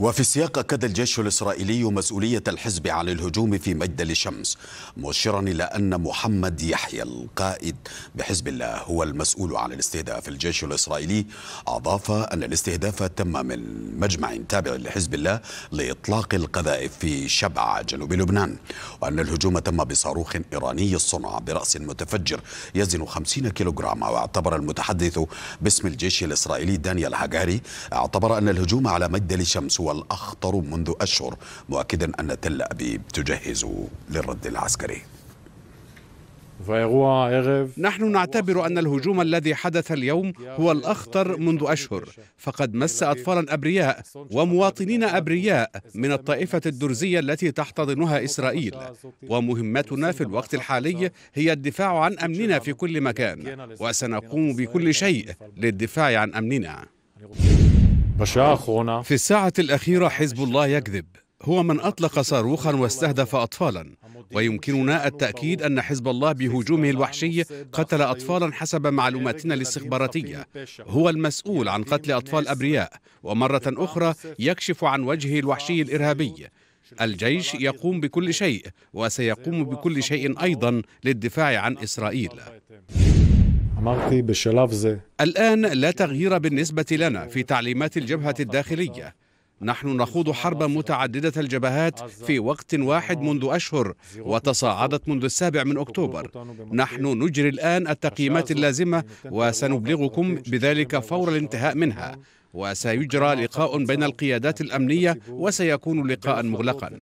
وفي السياق أكد الجيش الإسرائيلي مسؤولية الحزب على الهجوم في مجدل شمس مشيرا إلى أن محمد يحيى القائد بحزب الله هو المسؤول عن الاستهداف الجيش الإسرائيلي أضاف أن الاستهداف تم من مجمع تابع لحزب الله لإطلاق القذائف في شبع جنوب لبنان وأن الهجوم تم بصاروخ إيراني الصنع برأس متفجر يزن 50 كيلوغراما واعتبر المتحدث باسم الجيش الإسرائيلي دانيال هاجاري اعتبر أن الهجوم على مجدل شمس هو والأخطر منذ أشهر مؤكدا أن تل أبيب تجهز للرد العسكري نحن نعتبر أن الهجوم الذي حدث اليوم هو الأخطر منذ أشهر فقد مس أطفالا أبرياء ومواطنين أبرياء من الطائفة الدرزية التي تحتضنها إسرائيل ومهمتنا في الوقت الحالي هي الدفاع عن أمننا في كل مكان وسنقوم بكل شيء للدفاع عن أمننا في الساعة الأخيرة حزب الله يكذب هو من أطلق صاروخا واستهدف أطفالا ويمكننا التأكيد أن حزب الله بهجومه الوحشي قتل أطفالا حسب معلوماتنا الاستخباراتية هو المسؤول عن قتل أطفال أبرياء ومرة أخرى يكشف عن وجهه الوحشي الإرهابي الجيش يقوم بكل شيء وسيقوم بكل شيء أيضا للدفاع عن إسرائيل أمرتي بالشلاف زي الآن لا تغيير بالنسبة لنا في تعليمات الجبهة الداخلية نحن نخوض حربا متعددة الجبهات في وقت واحد منذ أشهر وتصاعدت منذ السابع من أكتوبر نحن نجري الآن التقييمات اللازمة وسنبلغكم بذلك فور الانتهاء منها وسيجرى لقاء بين القيادات الأمنية وسيكون لقاء مغلقا